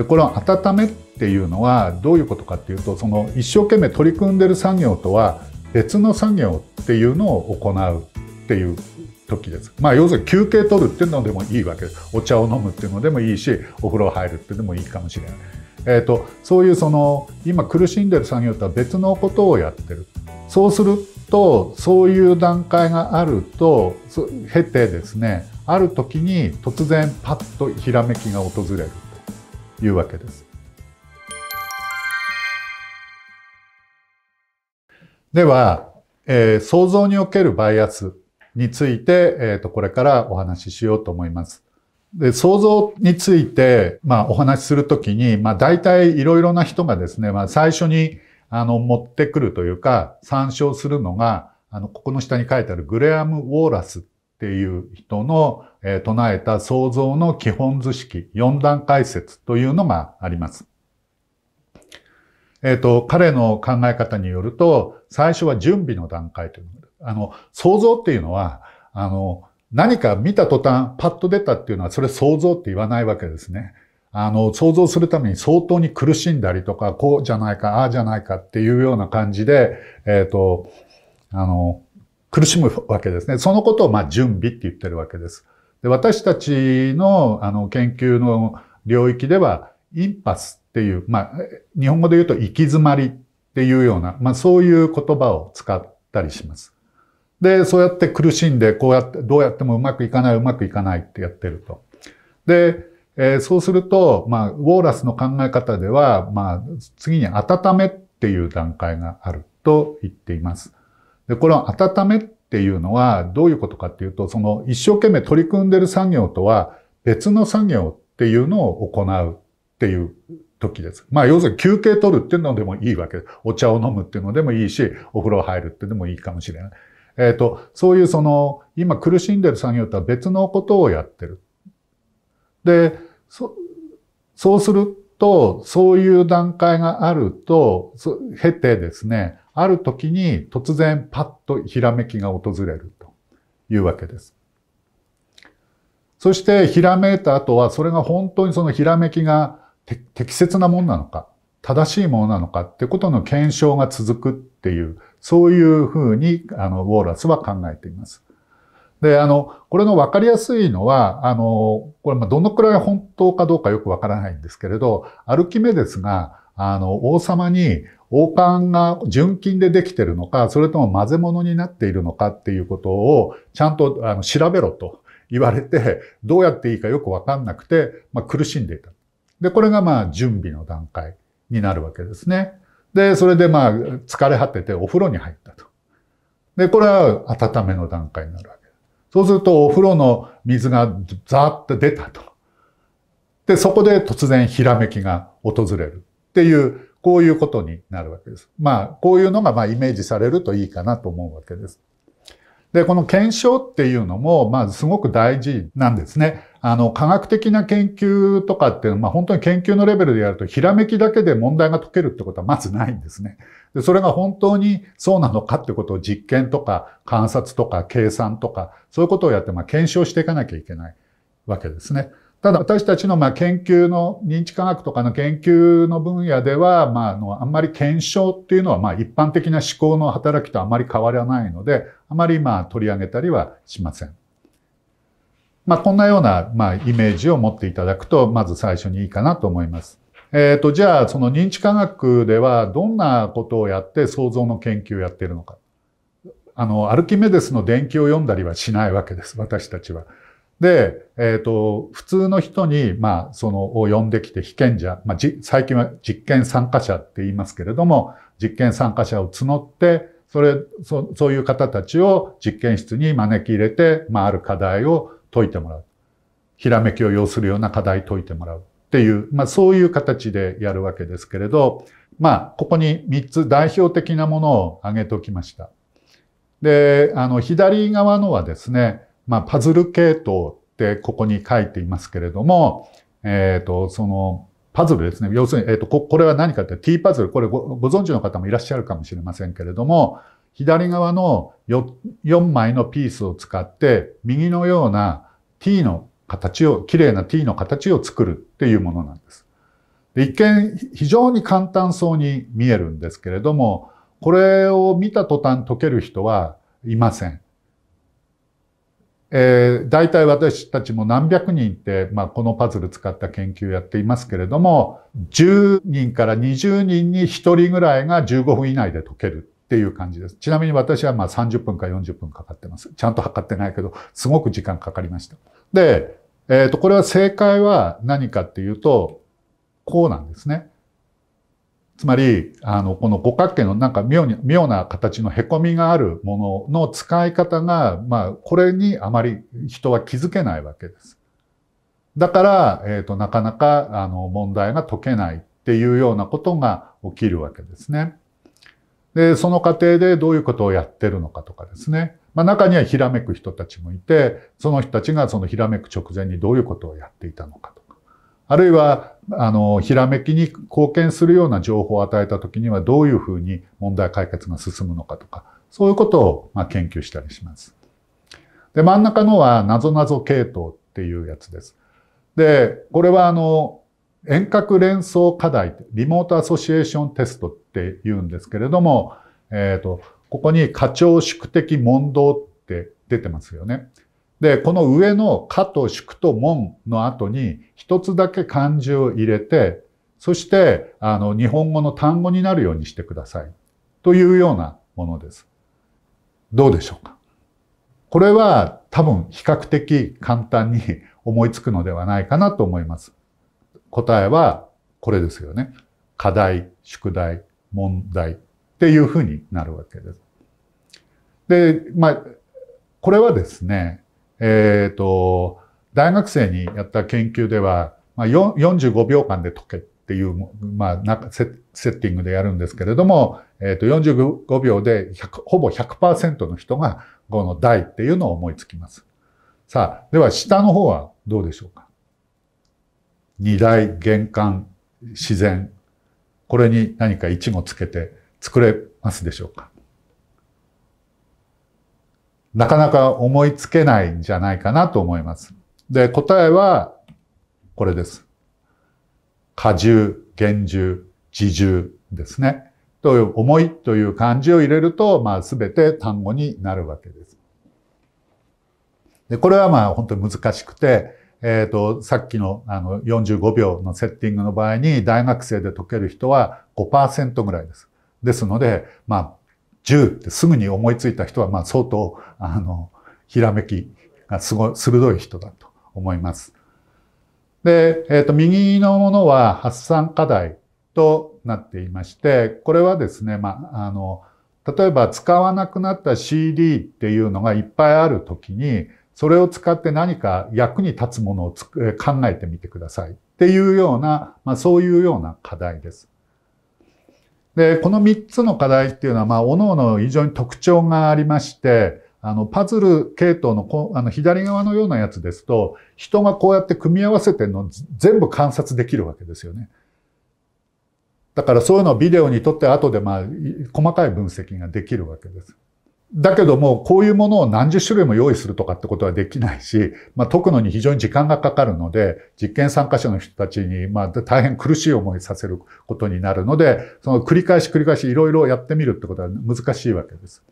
でこの温めっていうのはどういうことかっていうとその一生懸命取り組んでる作業とは別の作業っていうのを行うっていう時です。まあ要するに休憩取るっていうのでもいいわけです。お茶を飲むっていうのでもいいしお風呂入るっていうのもいいかもしれない。えーと、とそういうその今苦しんでる作業とは別のことをやってるそうするとそういう段階があると経てですねある時に突然パッとひらめきが訪れるいうわけです。では、えー、想像におけるバイアスについて、えーと、これからお話ししようと思います。で想像について、まあ、お話しするときに、まあ、大体いろいろな人がですね、まあ、最初にあの持ってくるというか参照するのがあのここの下に書いてあるグレアム・ウォーラスっていう人の、えー、唱えた創造の基本図式、4段階説というのがあります。えっ、ー、と、彼の考え方によると、最初は準備の段階というあの、想像っていうのは、あの、何か見た途端、パッと出たっていうのは、それ想像って言わないわけですね。あの、想像するために相当に苦しんだりとか、こうじゃないか、ああじゃないかっていうような感じで、えっ、ー、と、あの、苦しむわけですね。そのことをまあ準備って言ってるわけです。で私たちのあの研究の領域では、インパスっていう、まあ、日本語で言うと行き詰まりっていうような、まあそういう言葉を使ったりします。で、そうやって苦しんで、こうやって、どうやってもうまくいかない、うまくいかないってやってると。で、えー、そうすると、まあ、ウォーラスの考え方では、まあ、次に温めっていう段階があると言っています。で、この温めっていうのはどういうことかっていうと、その一生懸命取り組んでる作業とは別の作業っていうのを行うっていう時です。まあ要するに休憩取るっていうのでもいいわけです。お茶を飲むっていうのでもいいし、お風呂入るってでもいいかもしれない。えっ、ー、と、そういうその、今苦しんでる作業とは別のことをやってる。で、そ、そうすると、そういう段階があると、経てですね、ある時に突然パッとひらめきが訪れるというわけです。そしてひらめいた後はそれが本当にそのひらめきが適切なものなのか、正しいものなのかってことの検証が続くっていう、そういうふうにあのウォーラスは考えています。で、あの、これの分かりやすいのは、あの、これ、どのくらい本当かどうかよくわからないんですけれど、アルキメデスが、あの、王様に、王冠が純金でできてるのか、それとも混ぜ物になっているのかっていうことをちゃんとあの調べろと言われて、どうやっていいかよくわかんなくて、まあ、苦しんでいた。で、これがまあ準備の段階になるわけですね。で、それでまあ疲れ果ててお風呂に入ったと。で、これは温めの段階になるわけです。そうするとお風呂の水がザーッと出たと。で、そこで突然ひらめきが訪れるっていうこういうことになるわけです。まあ、こういうのがまあイメージされるといいかなと思うわけです。で、この検証っていうのも、まあ、すごく大事なんですね。あの、科学的な研究とかっていうのは、まあ、本当に研究のレベルでやると、ひらめきだけで問題が解けるってことはまずないんですね。で、それが本当にそうなのかってことを実験とか観察とか計算とか、そういうことをやって、まあ、検証していかなきゃいけないわけですね。ただ私たちのまあ研究の認知科学とかの研究の分野では、まあ、あのあんまり検証っていうのはまあ一般的な思考の働きとあまり変わらないのであまりまあ取り上げたりはしません。まあ、こんなようなまあイメージを持っていただくとまず最初にいいかなと思います。えっ、ー、とじゃあその認知科学ではどんなことをやって想像の研究をやっているのか。あのアルキメデスの伝記を読んだりはしないわけです私たちは。で、えっ、ー、と、普通の人に、まあ、その、を呼んできて、被験者、まあ、じ、最近は実験参加者って言いますけれども、実験参加者を募って、それ、そそういう方たちを実験室に招き入れて、まあ、ある課題を解いてもらう。ひらめきを要するような課題解いてもらうっていう、まあ、そういう形でやるわけですけれど、まあ、ここに3つ代表的なものを挙げておきました。で、あの、左側のはですね、まあ、パズル系統ってここに書いていますけれども、えっ、ー、と、その、パズルですね。要するに、えっ、ー、とこ、これは何かって T パズル。これご存知の方もいらっしゃるかもしれませんけれども、左側の 4, 4枚のピースを使って、右のような T の形を、綺麗な T の形を作るっていうものなんです。で一見、非常に簡単そうに見えるんですけれども、これを見た途端解ける人はいません。えー、大体私たちも何百人って、まあ、このパズル使った研究やっていますけれども、10人から20人に1人ぐらいが15分以内で解けるっていう感じです。ちなみに私はまあ30分か40分かかってます。ちゃんと測ってないけど、すごく時間かかりました。で、えっ、ー、と、これは正解は何かっていうと、こうなんですね。つまり、あの、この五角形のなんか妙に、妙な形の凹みがあるものの使い方が、まあ、これにあまり人は気づけないわけです。だから、えっ、ー、と、なかなか、あの、問題が解けないっていうようなことが起きるわけですね。で、その過程でどういうことをやってるのかとかですね。まあ、中にはひらめく人たちもいて、その人たちがそのひらめく直前にどういうことをやっていたのかと。あるいは、あの、ひらめきに貢献するような情報を与えたときには、どういうふうに問題解決が進むのかとか、そういうことを、ま研究したりします。で、真ん中のは、なぞなぞ系統っていうやつです。で、これは、あの、遠隔連想課題、リモートアソシエーションテストって言うんですけれども、えっ、ー、と、ここに課長宿的問答って出てますよね。で、この上のかと宿と門の後に一つだけ漢字を入れて、そして、あの、日本語の単語になるようにしてください。というようなものです。どうでしょうかこれは多分比較的簡単に 思いつくのではないかなと思います。答えはこれですよね。課題、宿題、問題っていうふうになるわけです。で、まあ、これはですね、えっ、ー、と、大学生にやった研究では、まあ、45秒間で解けっていう、まあ、なんかセッティングでやるんですけれども、えっ、ー、と、45秒で100ほぼ100%の人がこの大っていうのを思いつきます。さあ、では下の方はどうでしょうか。荷台、玄関、自然。これに何か一語つけて作れますでしょうか。なかなか思いつけないんじゃないかなと思います。で、答えはこれです。過重、厳重、自重ですね。という思いという漢字を入れると、まあすべて単語になるわけです。で、これはまあ本当に難しくて、えっ、ー、と、さっきのあの45秒のセッティングの場合に大学生で解ける人は5%ぐらいです。ですので、まあ10ってすぐに思いついた人は、まあ相当、あの、ひらめきがすごい、鋭い人だと思います。で、えっ、ー、と、右のものは発散課題となっていまして、これはですね、まあ、あの、例えば使わなくなった CD っていうのがいっぱいあるときに、それを使って何か役に立つものを考えてみてくださいっていうような、まあ、そういうような課題です。で、この3つの課題っていうのは、まあ、各々非常に特徴がありまして、あの、パズル系統のこ、あの、左側のようなやつですと、人がこうやって組み合わせてるのを全部観察できるわけですよね。だからそういうのをビデオに撮って後でまあ、細かい分析ができるわけです。だけども、こういうものを何十種類も用意するとかってことはできないし、まあ、解くのに非常に時間がかかるので、実験参加者の人たちに、まあ、大変苦しい思いさせることになるので、その繰り返し繰り返しいろいろやってみるってことは難しいわけです。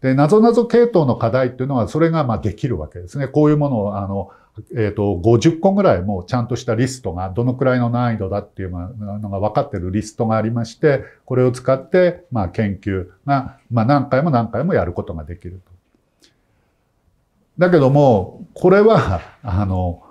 で、なぞなぞ系統の課題っていうのは、それがまあできるわけですね。こういうものを、あの、えっ、ー、と、50個ぐらいもうちゃんとしたリストが、どのくらいの難易度だっていうのが分かってるリストがありまして、これを使って、まあ、研究が、まあ、何回も何回もやることができると。だけども、これは、あの、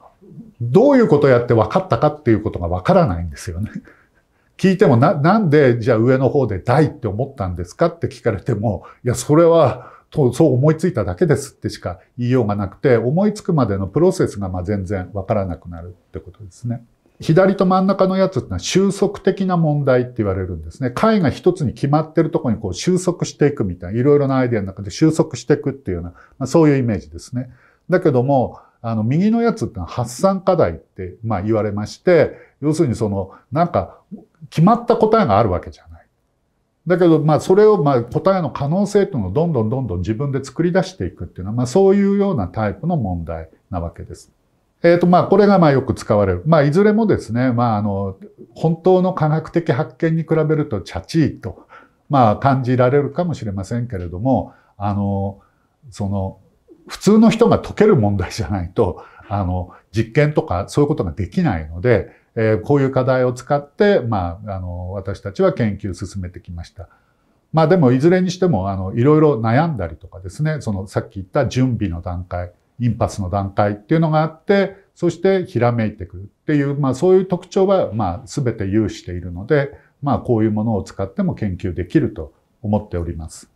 どういうことをやって分かったかっていうことが分からないんですよね。聞いてもな、なんでじゃあ上の方で大って思ったんですかって聞かれても、いや、それはと、そう思いついただけですってしか言いようがなくて、思いつくまでのプロセスがま全然わからなくなるってことですね。左と真ん中のやつってのは収束的な問題って言われるんですね。解が一つに決まってるとこにこう収束していくみたいな、いろいろなアイデアの中で収束していくっていうような、まあ、そういうイメージですね。だけども、あの、右のやつってのは発散課題って、まあ言われまして、要するにその、なんか、決まった答えがあるわけじゃない。だけど、まあ、それを、まあ、答えの可能性というのをどんどんどんどん自分で作り出していくっていうのは、まあ、そういうようなタイプの問題なわけです。えっ、ー、と、まあ、これが、まあ、よく使われる。まあ、いずれもですね、まあ、あの、本当の科学的発見に比べると、チャチーと、まあ、感じられるかもしれませんけれども、あの、その、普通の人が解ける問題じゃないと、あの、実験とかそういうことができないので、えー、こういう課題を使って、まあ、あの、私たちは研究進めてきました。まあでも、いずれにしても、あの、いろいろ悩んだりとかですね、その、さっき言った準備の段階、インパスの段階っていうのがあって、そしてひらめいてくるっていう、まあそういう特徴は、まあ全て有しているので、まあこういうものを使っても研究できると思っております。